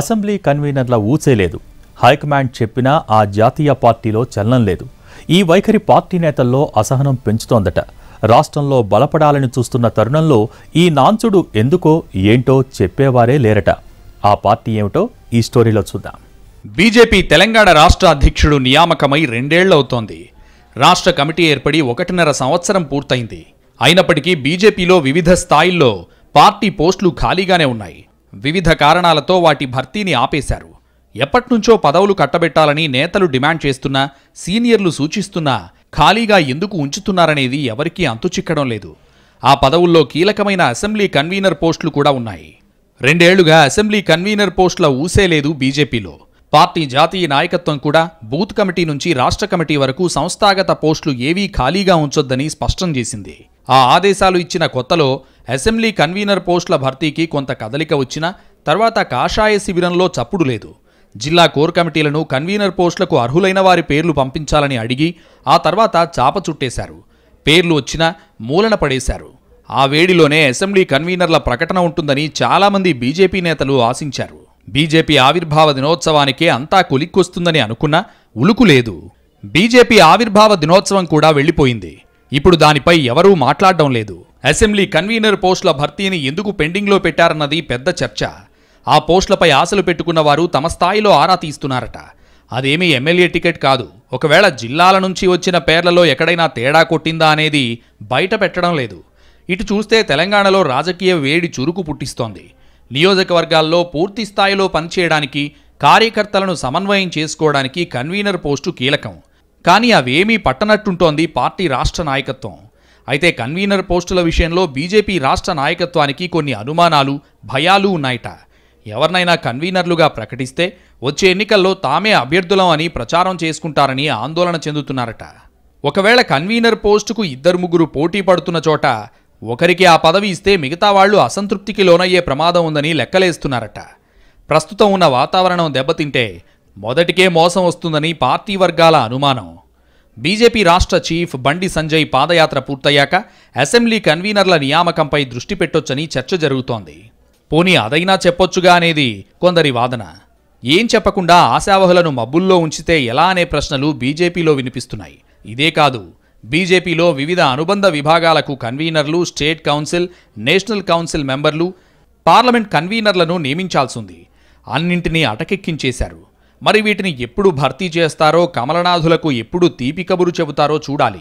assembly కన్వీనర్ల లేదు high command చెప్పినా ఆ జాతీయ పార్టీలో చలనం లేదు ఈ వైఖరి పార్టీ నేతల్లో అసహనం పెంచుతోందట రాష్ట్రంలో బలపడాలని చూస్తున్న తరుణంలో ఈ నాంచుడు ఎందుకో ఏంటో చెప్పేవారే లేరట ఆ పార్టీ ఏమిటో ఈ స్టోరీలో చూద్దాం బీజేపీ తెలంగాణ రాష్ట్ర అధ్యక్షుడు నియామకమై రెండేళ్లవుతోంది రాష్ట్ర కమిటీ ఏర్పడి ఒకటిన్నర సంవత్సరం పూర్తయింది అయినప్పటికీ బీజేపీలో వివిధ స్థాయిల్లో పార్టీ పోస్టులు ఖాళీగానే ఉన్నాయి వివిధ కారణాలతో వాటి భర్తీని ఆపేశారు ఎప్పట్నుంచో పదవులు కట్టబెట్టాలని నేతలు డిమాండ్ చేస్తున్నా సీనియర్లు సూచిస్తున్నా ఖాళీగా ఎందుకు ఉంచుతున్నారనేది ఎవరికీ అంతుచిక్కడం లేదు ఆ పదవుల్లో కీలకమైన అసెంబ్లీ కన్వీనర్ పోస్టులు కూడా ఉన్నాయి రెండేళ్లుగా అసెంబ్లీ కన్వీనర్ పోస్టుల ఊసే లేదు బీజేపీలో పార్టీ జాతీయ నాయకత్వం కూడా బూత్ కమిటీ నుంచి రాష్ట్ర కమిటీ వరకు సంస్థాగత పోస్టులు ఏవీ ఖాళీగా ఉంచొద్దని స్పష్టం చేసింది ఆ ఆదేశాలు ఇచ్చిన కొత్తలో అసెంబ్లీ కన్వీనర్ పోస్టుల భర్తీకి కొంత కదలిక వచ్చినా తర్వాత కాషాయ శిబిరంలో చప్పుడు లేదు జిల్లా కోర్ కమిటీలను కన్వీనర్ పోస్టులకు అర్హులైన వారి పేర్లు పంపించాలని అడిగి ఆ తర్వాత చాప చుట్టేశారు పేర్లు వచ్చినా మూలన పడేశారు ఆ వేడిలోనే అసెంబ్లీ కన్వీనర్ల ప్రకటన ఉంటుందని చాలామంది బీజేపీ నేతలు ఆశించారు బీజేపీ ఆవిర్భావ దినోత్సవానికే అంతా కొలిక్కొస్తుందని అనుకున్నా ఉలుకు లేదు బీజేపీ ఆవిర్భావ దినోత్సవం కూడా వెళ్ళిపోయింది ఇప్పుడు దానిపై ఎవరూ మాట్లాడడం లేదు అసెంబ్లీ కన్వీనర్ పోస్టుల భర్తీని ఎందుకు పెండింగ్లో పెట్టారన్నది పెద్ద చర్చ ఆ పోస్టులపై ఆశలు పెట్టుకున్న వారు తమ స్థాయిలో ఆరా తీస్తున్నారట అదేమీ ఎమ్మెల్యే టికెట్ కాదు ఒకవేళ జిల్లాల నుంచి వచ్చిన పేర్లలో ఎక్కడైనా తేడా కొట్టిందా అనేది బయట పెట్టడం లేదు ఇటు చూస్తే తెలంగాణలో రాజకీయ వేడి చురుకు పుట్టిస్తోంది నియోజకవర్గాల్లో పూర్తి స్థాయిలో పనిచేయడానికి కార్యకర్తలను సమన్వయం చేసుకోవడానికి కన్వీనర్ పోస్టు కీలకం కానీ అవేమీ పట్టనట్టుంటోంది పార్టీ రాష్ట్ర నాయకత్వం అయితే కన్వీనర్ పోస్టుల విషయంలో బీజేపీ రాష్ట్ర నాయకత్వానికి కొన్ని అనుమానాలు భయాలు ఉన్నాయట ఎవరినైనా కన్వీనర్లుగా ప్రకటిస్తే వచ్చే ఎన్నికల్లో తామే అభ్యర్థులం అని ప్రచారం చేసుకుంటారని ఆందోళన చెందుతున్నారట ఒకవేళ కన్వీనర్ పోస్టుకు ఇద్దరు ముగ్గురు పోటీ పడుతున్న చోట ఒకరికి ఆ పదవి ఇస్తే మిగతా వాళ్ళు అసంతృప్తికి లోనయ్యే ప్రమాదం ఉందని లెక్కలేస్తున్నారట ప్రస్తుతం ఉన్న వాతావరణం దెబ్బతింటే మొదటికే మోసం వస్తుందని పార్టీ వర్గాల అనుమానం బీజేపీ రాష్ట్ర చీఫ్ బండి సంజయ్ పాదయాత్ర పూర్తయ్యాక అసెంబ్లీ కన్వీనర్ల నియామకంపై దృష్టి పెట్టొచ్చని చర్చ జరుగుతోంది పోనీ అదైనా చెప్పొచ్చుగా అనేది కొందరి వాదన ఏం చెప్పకుండా ఆశావహులను మబ్బుల్లో ఉంచితే ఎలా అనే ప్రశ్నలు బీజేపీలో వినిపిస్తున్నాయి ఇదే కాదు బీజేపీలో వివిధ అనుబంధ విభాగాలకు కన్వీనర్లు స్టేట్ కౌన్సిల్ నేషనల్ కౌన్సిల్ మెంబర్లు పార్లమెంట్ కన్వీనర్లను నియమించాల్సింది అన్నింటినీ అటకెక్కించేశారు మరి వీటిని ఎప్పుడు భర్తీ చేస్తారో కమలనాథులకు ఎప్పుడు తీపి కబురు చెబుతారో చూడాలి